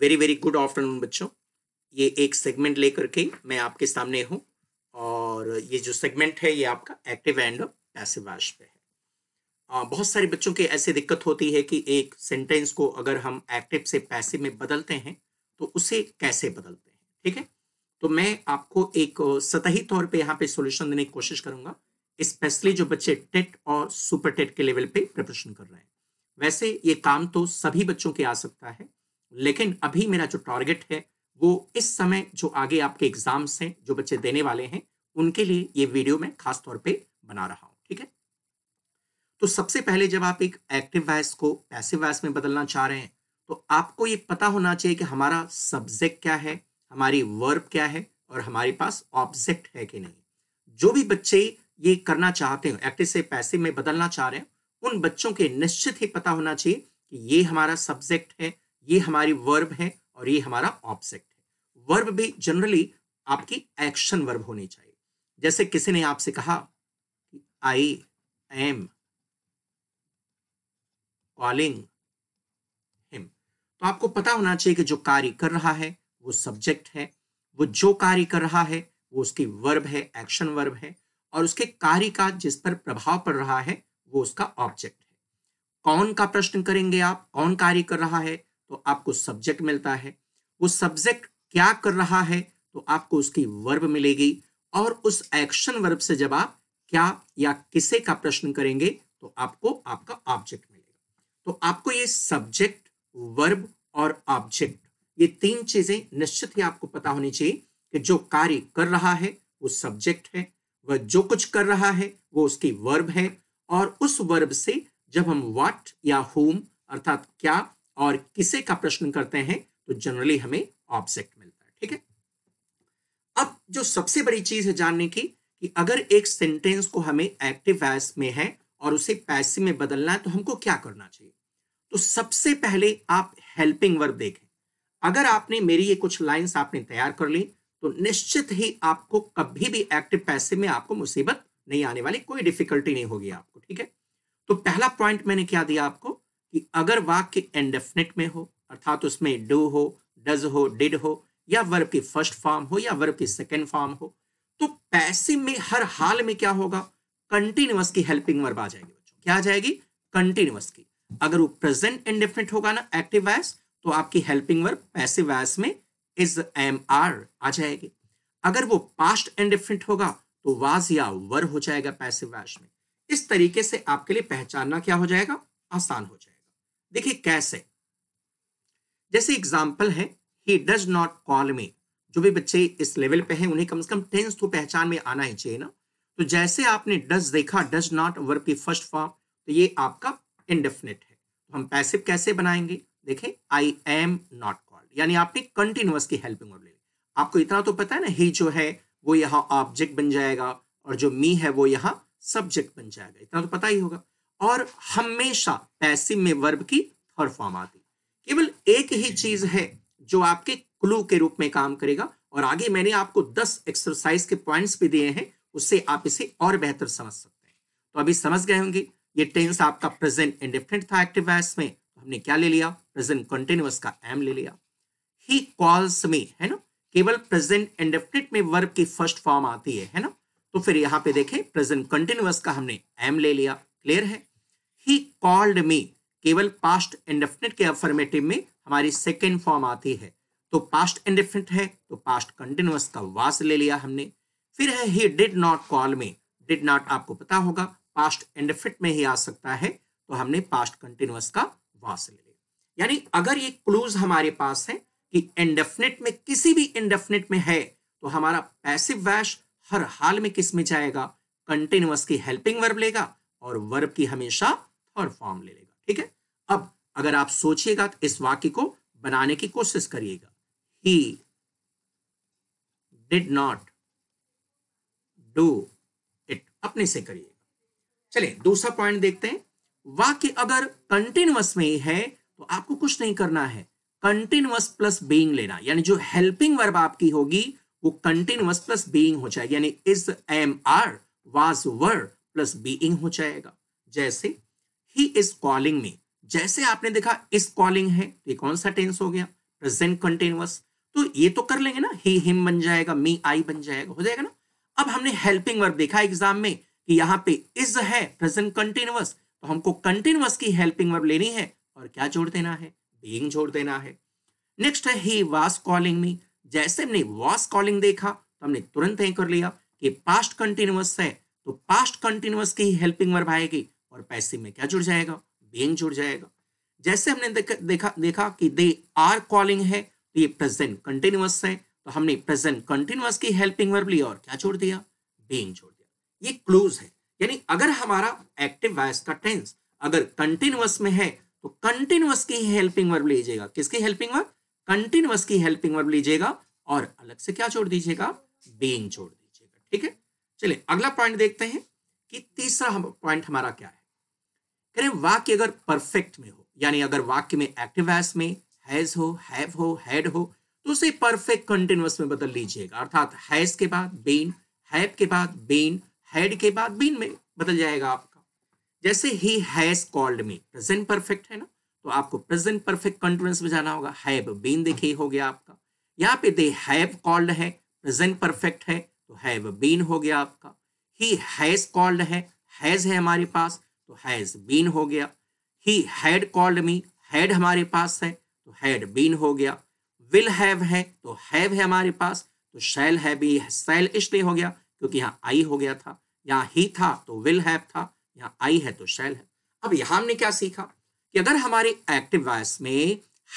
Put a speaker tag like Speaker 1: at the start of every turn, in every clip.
Speaker 1: very very good afternoon बच्चों ये एक सेगमेंट लेकर के मैं आपके सामने हूँ और ये जो सेगमेंट है ये आपका एक्टिव एंड पैसिव वाश पे है आ, बहुत सारे बच्चों के ऐसे दिक्कत होती है कि एक सेंटेंस को अगर हम एक्टिव से पैसिव में बदलते हैं तो उसे कैसे बदलते हैं ठीक है तो मैं आपको एक सतही तौर पे यहाँ पे सॉल्यूशन देने की कोशिश करूंगा स्पेशली जो बच्चे टेट और सुपर टेट के लेवल पे प्रिपरेशन कर रहे हैं वैसे ये काम तो सभी बच्चों के आ सकता है लेकिन अभी मेरा जो टारगेट है वो इस समय जो आगे आपके एग्जाम्स हैं जो बच्चे देने वाले हैं उनके लिए ये वीडियो मैं खास तौर पे बना रहा हूँ ठीक है तो सबसे पहले जब आप एक एक्टिव वॉइस को पैसिव वॉइस में बदलना चाह रहे हैं तो आपको ये पता होना चाहिए कि हमारा सब्जेक्ट क्या है हमारी वर्ब क्या है और हमारे पास ऑब्जेक्ट है कि नहीं जो भी बच्चे ये करना चाहते हो एक्टिव से पैसिव में बदलना चाह रहे हैं उन बच्चों के निश्चित ही पता होना चाहिए कि ये हमारा सब्जेक्ट है ये हमारी वर्ब है और ये हमारा ऑब्जेक्ट है वर्ब भी जनरली आपकी एक्शन वर्ब होनी चाहिए जैसे किसी ने आपसे कहा कि आई एम कॉलिंग हिम तो आपको पता होना चाहिए कि जो कार्य कर रहा है वो सब्जेक्ट है वो जो कार्य कर रहा है वो उसकी वर्ब है एक्शन वर्ब है और उसके कार्य का जिस पर प्रभाव पड़ रहा है वो उसका ऑब्जेक्ट है कौन का प्रश्न करेंगे आप कौन कार्य कर रहा है तो आपको सब्जेक्ट मिलता है वो सब्जेक्ट क्या कर रहा है तो आपको उसकी वर्ब मिलेगी और उस एक्शन वर्ब से जब आप क्या या किसे का प्रश्न करेंगे तो आपको आपका ऑब्जेक्ट मिलेगा तो आपको ये सब्जेक्ट वर्ब और ऑब्जेक्ट ये तीन चीजें निश्चित ही आपको पता होनी चाहिए कि जो कार्य कर रहा है वो सब्जेक्ट है वह जो कुछ कर रहा है वो उसकी वर्ब है और उस वर्ब से जब हम व्हाट या होम अर्थात क्या और किसे का प्रश्न करते हैं तो जनरली हमें ऑब्जेक्ट मिलता है ठीक है अब जो सबसे बड़ी चीज है जानने की कि अगर एक सेंटेंस को हमें एक्टिव वैस में है और उसे पैसिव में बदलना है तो हमको क्या करना चाहिए तो सबसे पहले आप हेल्पिंग वर्ब देखें अगर आपने मेरी ये कुछ लाइंस आपने तैयार कर ली तो निश्चित ही आपको कभी भी एक्टिव पैसे में आपको मुसीबत नहीं आने वाली कोई डिफिकल्टी नहीं होगी आपको ठीक है तो पहला पॉइंट मैंने क्या दिया आपको कि अगर वाक्य इंडेफिनिट में हो अर्थात उसमें डू हो डज हो डिड हो या वर्ब की फर्स्ट फॉर्म हो या वर्ब की सेकेंड फॉर्म हो तो पैसिव में हर हाल में क्या होगा कंटिन्यूस की हेल्पिंग वर्ब आ जाएगी बच्चों क्या आ जाएगी कंटिन्यूस की अगर वो प्रेजेंट इंडेफिनिट होगा ना एक्टिव वैस तो आपकी हेल्पिंग वर्ब पैसिव वैस में इज एम आर आ जाएगी अगर वो पास्ट इंडेफिनिट होगा तो वाज या वर हो जाएगा पैसिव वैस में इस तरीके से आपके लिए पहचानना क्या हो जाएगा आसान हो जाएगा देखिए कैसे जैसे एग्जाम्पल है he does not call me जो भी बच्चे इस लेवल पे हैं उन्हें कम से कम टेंस तो पहचान में आना ही चाहिए ना तो जैसे आपने डज देखा डज नॉट वर्ब की फर्स्ट फॉर्म तो ये आपका इनडेफिनेट है तो हम पैसिव कैसे बनाएंगे देखें आई एम नॉट कॉल्ड यानी आपने कंटिन्यूस की हेल्पिंग वर्ब ले ली आपको इतना तो पता है ना ही जो है वो यहाँ ऑब्जेक्ट बन जाएगा और जो मी है वो यहाँ सब्जेक्ट बन जाएगा इतना तो पता ही होगा और हमेशा पैसिव में वर्ब की थर्ड फॉर्म आती केवल एक ही चीज है जो आपके क्लू के रूप में काम करेगा और आगे मैंने आपको 10 एक्सरसाइज के पॉइंट्स भी दिए हैं उससे आप इसे और बेहतर समझ सकते हैं तो अभी समझ गए होंगे ये टेंस आपका प्रेजेंट इंडिफरेंट था एक्टिव वैस में तो हमने क्या ले लिया प्रेजेंट कंटिन्यूस का एम ले लिया ही कॉल्स में है ना केवल प्रेजेंट इंडिफरेंट में वर्ब की फर्स्ट फॉर्म आती है है ना तो फिर यहाँ पे देखें प्रेजेंट कंटिन्यूस का हमने एम ले लिया क्लियर है ही कॉल्ड मी केवल पास्ट इंडेफिनिट के अफर्मेटिव में हमारी सेकेंड फॉर्म आती है तो पास्ट इंडेफिनिट है तो पास्ट कंटिन्यूस का वास ले लिया हमने फिर है he did not call me did not आपको पता होगा पास्ट इंडेफिनिट में ही आ सकता है तो हमने पास्ट कंटिन्यूस का वास ले लिया यानी अगर ये क्लूज हमारे पास है कि इंडेफिनिट में किसी भी इंडेफिनिट में है तो हमारा पैसिव वैश हर हाल में किस में जाएगा कंटिन्यूस की हेल्पिंग वर्ब लेगा और वर्ब की हमेशा थर्ड फॉर्म ले लेगा ठीक है अब अगर आप सोचिएगा तो इस वाक्य को बनाने की कोशिश करिएगा he did not do it अपने से करिएगा चलिए दूसरा पॉइंट देखते हैं वाक्य अगर कंटिन्यूस में ही है तो आपको कुछ नहीं करना है कंटिन्यूस प्लस बीइंग लेना यानी जो हेल्पिंग वर्ब आपकी होगी वो कंटिन्यूस प्लस बीइंग हो जाएगी यानी is am are was were plus being हो जाएगा जैसे ही इज कॉलिंग मी जैसे आपने देखा इज कॉलिंग है ये कौन सा टेंस हो गया प्रेजेंट कंटिन्यूस तो ये तो कर लेंगे ना ही हिम बन जाएगा मी आई बन जाएगा हो जाएगा ना अब हमने हेल्पिंग वर्ब देखा एग्जाम में कि यहाँ पे इज है प्रेजेंट कंटिन्यूस तो हमको कंटिन्यूस की हेल्पिंग वर्ब लेनी है और क्या जोड़ देना है बीइंग जोड़ देना है नेक्स्ट है ही वास कॉलिंग मी जैसे हमने वास कॉलिंग देखा तो हमने तुरंत तय कर लिया कि पास्ट कंटिन्यूस है तो पास्ट कंटिन्यूस की हेल्पिंग वर्ब आएगी और पैसिव में क्या जुड़ जाएगा बींग जुड़ जाएगा जैसे हमने देखा देखा, कि दे आर कॉलिंग है तो ये प्रेजेंट कंटिन्यूअस है तो हमने प्रेजेंट कंटिन्यूअस की हेल्पिंग वर्ब लिया और क्या जोड़ दिया बींग जोड़ दिया ये क्लोज है यानी अगर हमारा एक्टिव वॉइस का टेंस अगर कंटिन्यूअस में है तो कंटिन्यूअस की हेल्पिंग वर्ब लीजिएगा किसकी हेल्पिंग वर्ब कंटिन्यूअस की हेल्पिंग वर्ब लीजिएगा और अलग से क्या जोड़ दीजिएगा बींग जोड़ दीजिएगा ठीक है चलिए अगला पॉइंट देखते हैं कि तीसरा पॉइंट हमारा क्या है करें वाक्य अगर परफेक्ट में हो यानी अगर वाक्य में एक्टिव एस में हैज हो हैव हो हैड हो तो उसे परफेक्ट कंटिन्यूस में बदल लीजिएगा अर्थात हैज के बाद बेन हैव के बाद बेन हैड के बाद बीन में बदल जाएगा आपका जैसे ही हैज कॉल्ड में प्रेजेंट परफेक्ट है ना तो आपको प्रेजेंट परफेक्ट कंटिन्यूस में जाना होगा हैव बीन देखिए हो गया आपका यहाँ पे दे हैव कॉल्ड है प्रेजेंट परफेक्ट है तो हैव बीन हो गया आपका ही हैज कॉल्ड है हैज है हमारे पास तो हैज़ बीन हो गया he had called me had हमारे पास है तो हैड बीन हो गया विल हैव है तो हैव है हमारे पास तो शैल है भी शैल इसलिए हो गया क्योंकि यहाँ आई हो गया था यहाँ ही था तो विल हैव था यहाँ आई है तो शैल है अब यहाँ हमने क्या सीखा कि अगर हमारे एक्टिव वॉइस में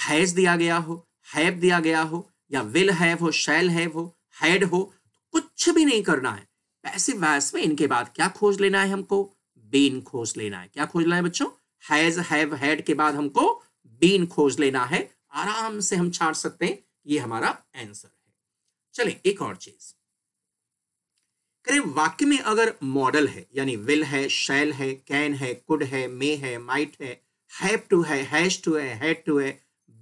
Speaker 1: हैज दिया गया हो हैव दिया गया हो या विल हैव हो शैल हैव हो हैड हो तो कुछ भी नहीं करना है पैसिव वॉइस में इनके बाद क्या खोज लेना है हमको बीन खोज लेना है क्या खोज लेना है बच्चों हैज हैव हैड के बाद हमको बीन खोज लेना है आराम से हम छाट सकते हैं ये हमारा आंसर है चले एक और चीज करे वाक्य में अगर मॉडल है यानी विल है शैल है कैन है कुड है मे है माइट है हैव टू है हैश टू है हैड टू है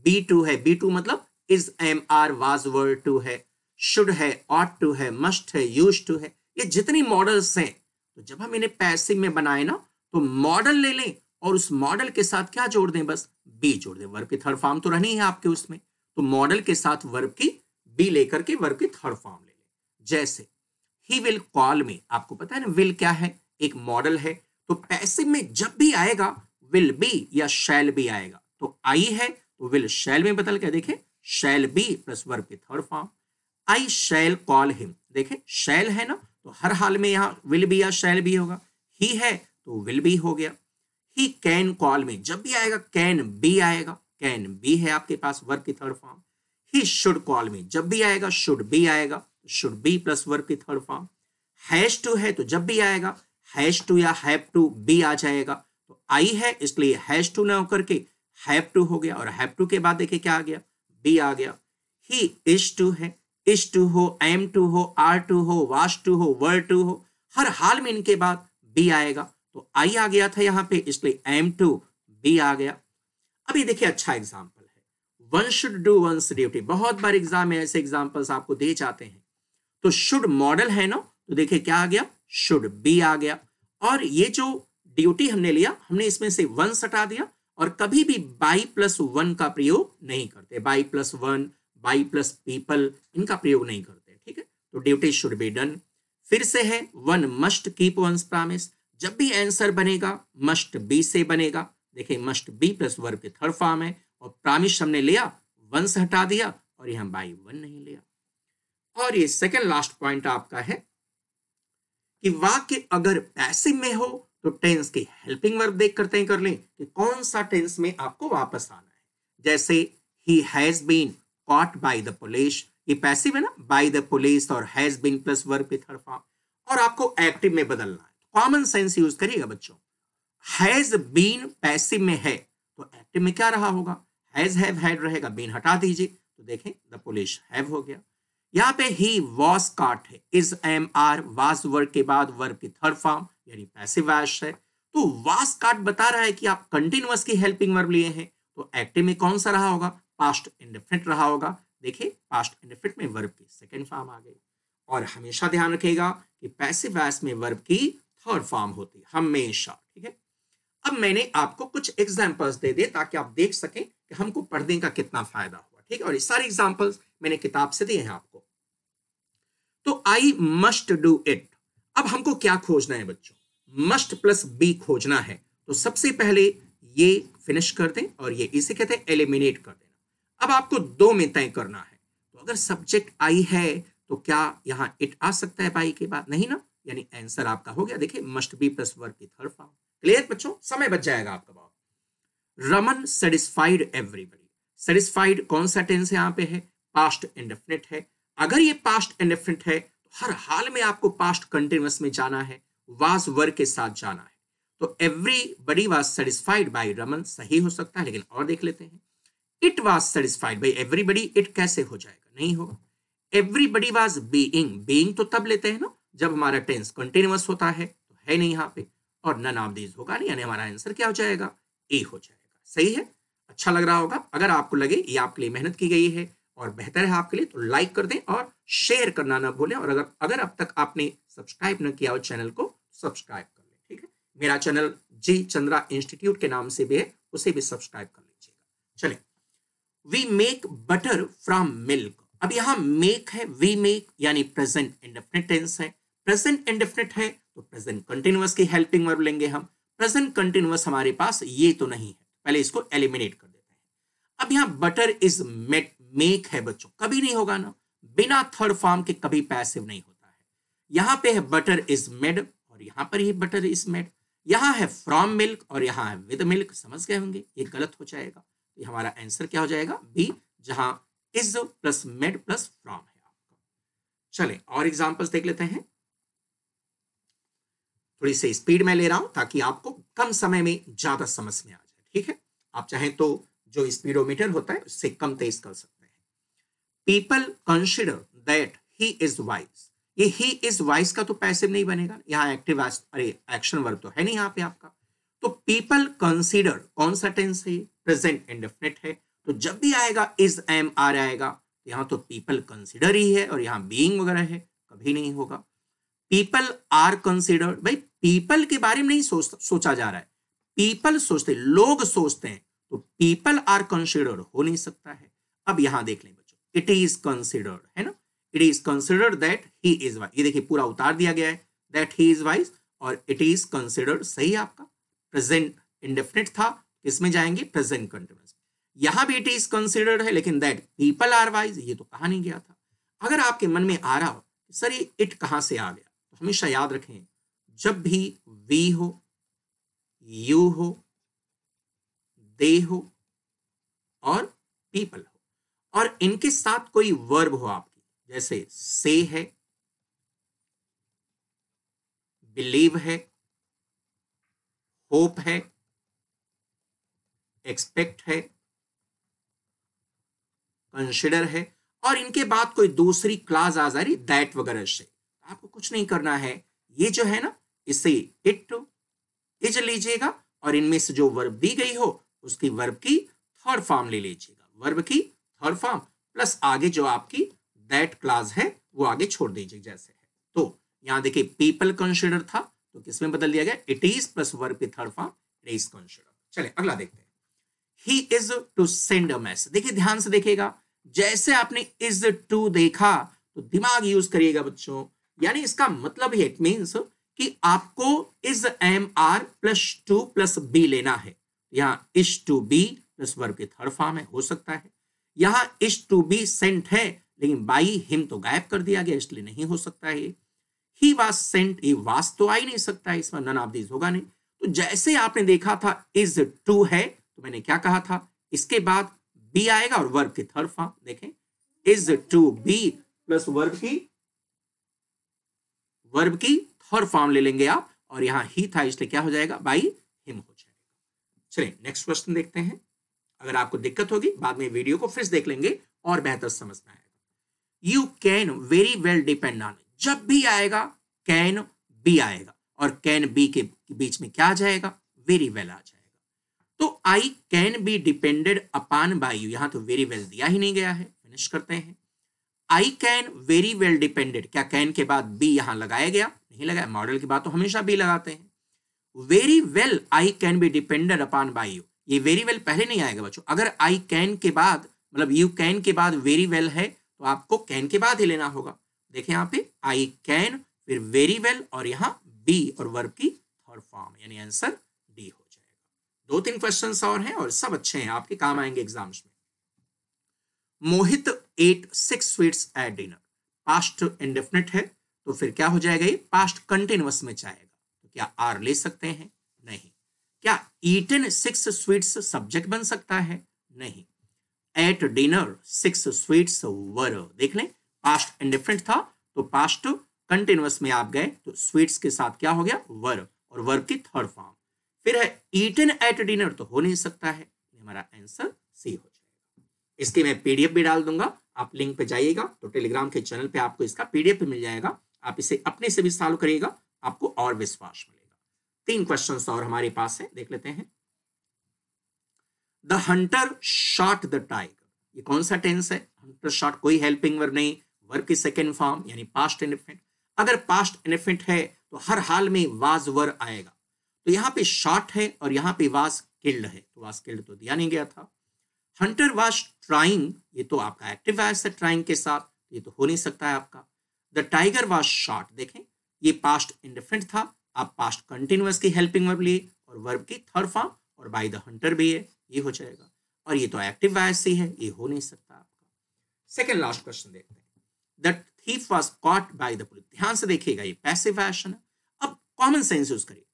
Speaker 1: बी टू है बी टू मतलब is am are was were to है शुड है ऑट टू है मस्ट है यूज टू है ये जितनी मॉडल्स हैं तो जब हम इन्हें पैसिव में बनाए ना तो मॉडल ले लें और उस मॉडल के साथ क्या जोड़ दें बस बी जोड़ दें वर्ग की थर्ड फॉर्म तो रहनी है आपके उसमें तो मॉडल के साथ वर्ग की बी लेकर के वर्ग की थर्ड फॉर्म ले लें जैसे ही विल कॉल में आपको पता है ना विल क्या है एक मॉडल है तो पैसिव में जब भी आएगा विल बी या शैल बी आएगा तो आई है तो विल शैल में बदल के देखें शैल बी प्लस वर्ग की third form I shall call him देखें शैल है ना तो हर हाल में यहाँ विल बी या शैल भी होगा ही है तो विल भी हो गया ही कैन कॉल में जब भी आएगा कैन बी आएगा कैन बी है आपके पास वर्क की third form he should call में जब भी आएगा शुड बी आएगा शुड बी प्लस वर्क की थर्ड फॉर्म हैश टू है तो जब भी आएगा हैश टू या हैव टू बी आ जाएगा तो आई है इसलिए हैश टू ना होकर के हैव टू हो गया और हैव टू के बाद देखिए क्या आ गया बी आ गया ही इज टू है इश टू हो एम टू हो आर टू हो वाश टू हो वर टू हो हर हाल में इनके बाद बी आएगा तो आई आ गया था यहाँ पे इसलिए एम टू बी आ गया अभी देखिए अच्छा एग्जाम्पल है one should do one duty बहुत बार एग्जाम में ऐसे एग्जाम्पल्स आपको दे जाते हैं तो शुड मॉडल है ना तो देखिए क्या आ गया शुड बी आ गया और ये जो ड्यूटी हमने लिया हमने इसमें से वन सटा दिया और कभी भी बाई प्लस वन का प्रयोग नहीं करते by plus one by plus people इनका प्रयोग नहीं करते ठीक है तो ड्यूटी शुड बी डन फिर से है one must keep one's promise जब भी आंसर बनेगा मस्ट बी से बनेगा देखिए मस्ट बी प्लस वर्ब के थर्ड फॉर्म है और प्रामिस हमने लिया वंस हटा दिया और यहां बाई वन नहीं लिया और ये सेकेंड लास्ट पॉइंट आपका है कि वाक्य अगर पैसिव में हो तो टेंस की हेल्पिंग वर्ब देख करते हैं कर लें कि कौन सा टेंस में आपको वापस आना है जैसे he has been caught by the police ये पैसिव है ना बाय द पुलिस और हैज बीन प्लस वर्ब के थर्ड फॉर्म और आपको एक्टिव में बदलना है कॉमन सेंस यूज करिएगा बच्चों हैज बीन पैसिव में है तो एक्टिव में क्या रहा होगा हैज हैव हैड रहेगा बीन हटा दीजिए तो देखें द पुलिस हैव हो गया यहाँ पे ही वॉज काट है इज एम आर वाज वर्ग के बाद वर्ग की थर्ड फॉर्म यानी पैसिव वैश है तो वास काट बता रहा है कि आप कंटिन्यूस की हेल्पिंग वर्ब लिए हैं तो एक्टिव में कौन सा रहा होगा पास्ट इंडिफिनिट रहा होगा देखिए पास्ट इंडिफिनिट में वर्ब की सेकेंड फॉर्म आ गई और हमेशा ध्यान रखेगा कि पैसिव वैस में वर्ब की थर्ड फॉर्म होती है हमेशा ठीक है अब मैंने आपको कुछ एग्जाम्पल्स दे दिए ताकि आप देख सकें कि हमको पढ़ने का कितना फायदा हुआ ठीक है और ये सारे एग्जाम्पल्स मैंने किताब से दिए हैं आपको तो आई मस्ट डू इट अब हमको क्या खोजना है बच्चों मस्ट प्लस बी खोजना है तो सबसे पहले ये फिनिश कर दें और ये इसे कहते हैं एलिमिनेट कर दें अब आपको दो में तय करना है तो अगर सब्जेक्ट आई है तो क्या यहाँ इट आ सकता है बाई के बाद नहीं ना यानी आंसर आपका हो गया देखिए मस्ट बी प्लस वर्ब की थर्ड फॉर्म क्लियर बच्चों समय बच जाएगा आपका बहुत रमन सेटिस्फाइड एवरीबडी सेटिस्फाइड कौन सा टेंस यहाँ पे है पास्ट इंडेफिनिट है अगर ये पास्ट इंडेफिनिट है तो हर हाल में आपको पास्ट कंटिन्यूस में जाना है वाज वर्ग के साथ जाना है तो everybody was satisfied by Raman सही हो सकता है लेकिन और देख लेते हैं it was satisfied by everybody it कैसे हो जाएगा नहीं होगा एवरीबडी वॉज बीइंग बीइंग तो तब लेते हैं ना जब हमारा टेंस कंटिन्यूस होता है तो है नहीं यहाँ पे और नन ऑफ दीज होगा नहीं यानी हमारा आंसर क्या हो जाएगा ए हो जाएगा सही है अच्छा लग रहा होगा अगर आपको लगे ये आपके लिए मेहनत की गई है और बेहतर है आपके लिए तो लाइक कर दें और शेयर करना ना भूलें और अगर अगर अब तक आपने सब्सक्राइब न किया हो चैनल को सब्सक्राइब कर लें ठीक है मेरा चैनल जी चंद्रा इंस्टीट्यूट के नाम से भी है उसे भी सब्सक्राइब कर लीजिएगा चलिए we make butter from milk अब यहां मेक है वी मेक यानी प्रेजेंट इंडेफिनेट टेंस है प्रेजेंट इंडेफिनेट है तो प्रेजेंट कंटिन्यूस की हेल्पिंग वर्ब लेंगे हम प्रेजेंट कंटिन्यूस हमारे पास ये तो नहीं है पहले इसको एलिमिनेट कर देते हैं अब यहां बटर इज मेट मेक है बच्चों कभी नहीं होगा ना बिना थर्ड फॉर्म के कभी पैसिव नहीं होता है यहां पे है बटर इज मेड और यहां पर ही बटर इज मेड यहां है फ्रॉम मिल्क और यहां है विद मिल्क समझ गए होंगे ये गलत हो जाएगा तो हमारा आंसर क्या हो जाएगा बी जहां is plus made plus from है आपका चले और एग्जाम्पल्स देख लेते हैं थोड़ी सी स्पीड में ले रहा हूं ताकि आपको कम समय में ज्यादा समझ में आ जाए ठीक है आप चाहें तो जो स्पीडोमीटर होता है उससे कम तेज कर सकते हैं people consider that he is wise ये ही इज वाइज का तो पैसिव नहीं बनेगा यहाँ एक्टिव अरे एक्शन वर्ग तो है नहीं यहाँ पे आपका तो पीपल कंसिडर कौन सा टेंस है प्रेजेंट इंडेफिनेट है तो जब भी आएगा इज एम आर आएगा यहां तो पीपल कंसिडर तो ही है और यहां बींग वगैरह है कभी नहीं होगा पीपल आर कंसिडर्ड भाई पीपल के बारे में नहीं सोच सोचा जा रहा है पीपल सोचते लोग सोचते हैं तो पीपल आर कंसिडर्ड हो नहीं सकता है अब यहां देख लें बच्चों इट इज कंसिडर्ड है ना it is considered that he is wise ये देखिए पूरा उतार दिया गया है दैट ही इज वाइज और इट इज कंसिडर्ड सही आपका प्रेजेंट इंडेफिनेट था इसमें जाएंगे प्रेजेंट कंटिन्यूस यहां भी इट इज कंसिडर्ड है लेकिन दैट पीपल आर वाइज ये तो कहा नहीं गया था अगर आपके मन में आ रहा हो सर ये इट कहां से आ गया तो हमेशा याद रखें जब भी वी हो यू हो दे हो और पीपल हो और इनके साथ कोई वर्ब हो आपकी जैसे से है बिलीव है होप है एक्सपेक्ट है कंसिडर है और इनके बाद कोई दूसरी क्लास आ जा रही दैट वगैरह से आपको कुछ नहीं करना है ये जो है ना इसे इट इज लीजिएगा और इनमें से जो वर्ब दी गई हो उसकी वर्ब की थर्ड फॉर्म ले लीजिएगा वर्ब की थर्ड फॉर्म प्लस आगे जो आपकी दैट क्लास है वो आगे छोड़ दीजिए जैसे है तो यहां देखिए पीपल कंसिडर था तो किसमें बदल दिया गया इट इज प्लस वर्ब की third form it is consider चले अगला देखते हैं he is to send a message देखिए ध्यान से देखिएगा जैसे आपने इज टू देखा तो दिमाग यूज करिएगा बच्चों यानी इसका मतलब है इट मीन्स कि आपको is am are plus to plus be लेना है यहाँ is to be plus verb की थर्ड फॉर्म है हो सकता है यहाँ इज टू बी सेंट है लेकिन बाई हिम तो गायब कर दिया गया इसलिए नहीं हो सकता है ही वॉज सेंट ये वास तो आ ही नहीं सकता इसमें नन ऑफ होगा नहीं तो जैसे आपने देखा था इज टू है तो मैंने क्या कहा था इसके बाद बी आएगा और वर्ग की थर्ड फॉर्म देखें is to be plus verb की वर्ब की थर्ड फॉर्म ले लेंगे आप और यहां ही था इसलिए क्या हो जाएगा बाई हिम हो जाएगा चलिए नेक्स्ट क्वेश्चन देखते हैं अगर आपको दिक्कत होगी बाद में वीडियो को फिर देख लेंगे और बेहतर समझ में आएगा you can very well depend on जब भी आएगा कैन बी आएगा और कैन बी के बीच में क्या आ जाएगा वेरी वेल आ जाएगा तो I can be depended upon by you यहां तो वेरी वेल दिया ही नहीं गया है फिनिश करते हैं I can very well depended क्या कैन के बाद बी यहां लगाया गया नहीं लगाया मॉडल के बाद तो हमेशा बी लगाते हैं very well I can be depended upon by you ये वेरी वेल well पहले नहीं आएगा बच्चों अगर आई कैन के बाद मतलब यू कैन के बाद वेरी वेल well है तो आपको कैन के बाद ही लेना होगा देखें यहाँ पे आई कैन फिर वेरी वेल और यहाँ बी और वर्ब की थर्ड फॉर्म यानी आंसर डी हो जाएगा दो तीन क्वेश्चन और हैं और सब अच्छे हैं आपके काम आएंगे एग्जाम्स में Mohit ate six sweets at dinner past indefinite है तो फिर क्या हो जाएगा ये पास्ट कंटिन्यूस में चाहेगा तो क्या आर ले सकते हैं नहीं क्या ईटन सिक्स स्वीट्स सब्जेक्ट बन सकता है नहीं at dinner six sweets were देख लें पास्ट इंडिफरेंट था तो पास्ट कंटिन्यूस में आप गए तो स्वीट्स के साथ क्या हो गया वर्ब और वर्ब की थर्ड फॉर्म फिर है ईटन एट डिनर तो हो नहीं सकता है हमारा आंसर सी हो जाएगा इसके मैं पीडीएफ भी डाल दूंगा आप लिंक पे जाइएगा तो टेलीग्राम के चैनल पे आपको इसका पीडीएफ भी मिल जाएगा आप इसे अपने से भी सॉल्व करिएगा आपको और विश्वास मिलेगा तीन क्वेश्चन और हमारे पास है देख लेते हैं the hunter shot the tiger ये कौन सा टेंस है हंटर शॉट कोई हेल्पिंग वर्ब नहीं वर्ग की सेकेंड फॉर्म यानी पास्ट इनफिनेट अगर पास्ट इनफिनेट है तो हर हाल में वाज वर आएगा तो यहाँ पे शॉर्ट है और यहाँ पे वाज किल्ड है तो वाज किल्ड तो दिया नहीं गया था हंटर वाज ट्राइंग ये तो आपका एक्टिव वॉज है ट्राइंग के साथ ये तो हो नहीं सकता है आपका द टाइगर वाज शॉर्ट देखें ये पास्ट इंडिफरेंट था आप पास्ट कंटिन्यूस की हेल्पिंग वर्ब लिए और वर्ब की थर्ड फॉर्म और बाय द हंटर भी है ये हो जाएगा और ये तो एक्टिव वॉइस ही है ये हो नहीं सकता आपका सेकेंड लास्ट क्वेश्चन देखते हैं the thief was caught by the police ध्यान से देखिएगा ये पैसिव फैशन अब कॉमन सेंस यूज करिए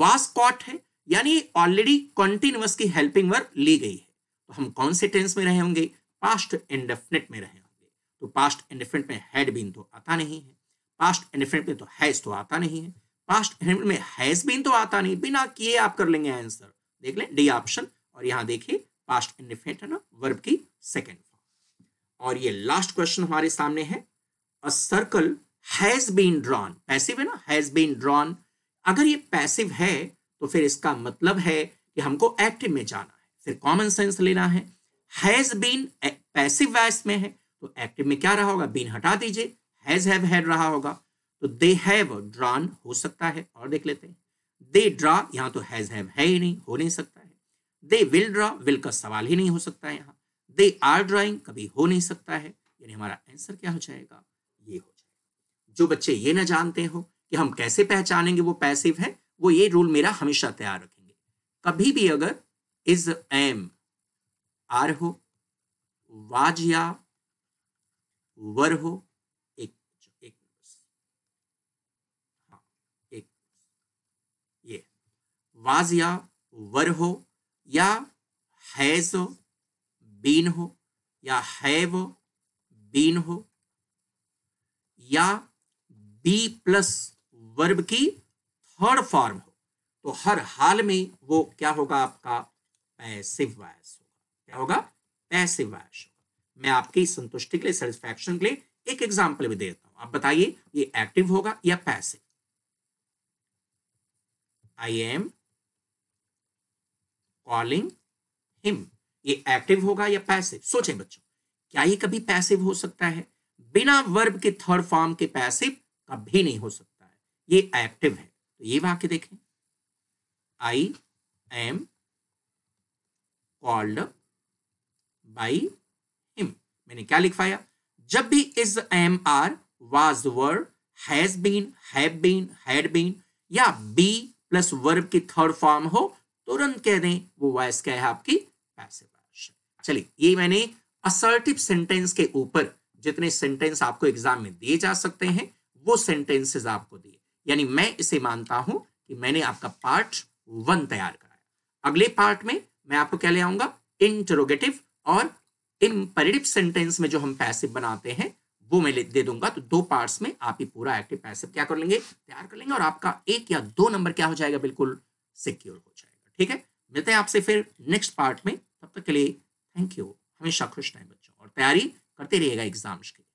Speaker 1: वॉज कॉट है यानी ऑलरेडी कॉन्टिन्यूस की हेल्पिंग वर्ब ली गई है तो हम कौन से टेंस में रहे होंगे पास्ट इंडेफिनेट में रहे होंगे तो पास्ट इंडेफिनेट में हैड बीन तो आता नहीं है पास्ट इंडेफिनेट में तो हैज तो आता नहीं है पास्ट इंडेफिनेट में हैज बीन तो आता नहीं बिना किए आप कर लेंगे आंसर देख लें डी ऑप्शन और यहाँ देखिए पास्ट इंडेफिनेट है ना वर्ब की सेकेंड फॉर्म और ये लास्ट क्वेश्चन हमारे सामने है a circle has been drawn passive है ना हैज बीन ड्रॉन अगर ये पैसिव है तो फिर इसका मतलब है कि हमको एक्टिव में जाना है फिर कॉमन सेंस लेना है हैज बीन पैसिव वैस में है तो एक्टिव में क्या रहा होगा बीन हटा दीजिए हैज हैव हैड रहा होगा तो दे हैव ड्रॉन हो सकता है और देख लेते हैं दे ड्रा यहाँ तो हैज हैव है ही नहीं हो नहीं सकता है दे विल ड्रा विल का सवाल ही नहीं हो सकता है यहाँ दे आर ड्राइंग कभी हो नहीं सकता है यानी हमारा आंसर क्या हो जाएगा ये हो जाएगा जो बच्चे ये ना जानते हो कि हम कैसे पहचानेंगे वो पैसिव है वो ये रूल मेरा हमेशा तैयार रखेंगे कभी भी अगर इज एम आर हो वाज या वर हो एक एक हाँ एक ये वाज या वर हो या हैज बीन हो या हैव बीन हो या बी प्लस वर्ब की थर्ड फॉर्म हो तो हर हाल में वो क्या होगा आपका पैसिव वॉयस होगा क्या होगा पैसिव वायस होगा मैं आपकी संतुष्टि के लिए सेटिस्फैक्शन के लिए एक एग्जाम्पल भी देता हूं आप बताइए ये एक्टिव होगा या passive I am calling him ये एक्टिव होगा या पैसिव सोचें बच्चों क्या ये कभी पैसिव हो सकता है बिना वर्ब के थर्ड फॉर्म के पैसिव कभी नहीं हो सकता है ये एक्टिव है तो ये वाक्य देखें I am called by him मैंने क्या लिखवाया जब भी is am are was were has been have been had been या बी प्लस वर्ब की थर्ड फॉर्म हो तुरंत कह दें वो वॉइस क्या है आपकी पैसिव चलिए ये मैंने असर्टिव सेंटेंस के ऊपर जितने सेंटेंस आपको एग्जाम में दिए जा सकते हैं वो सेंटेंसेस आपको दिए यानी मैं इसे मानता हूं कि मैंने आपका पार्ट वन तैयार कराया अगले पार्ट में मैं आपको क्या ले आऊंगा इंटरोगेटिव और इम्परेटिव सेंटेंस में जो हम पैसिव बनाते हैं वो मैं दे दूंगा तो दो पार्ट्स में आप ही पूरा एक्टिव पैसिव क्या कर लेंगे तैयार कर लेंगे और आपका एक या दो नंबर क्या हो जाएगा बिल्कुल सिक्योर हो जाएगा ठीक है मिलते हैं आपसे फिर नेक्स्ट पार्ट में तब तक के लिए थैंक यू हमेशा खुश रहें बच्चों और तैयारी करते रहिएगा एग्जाम्स के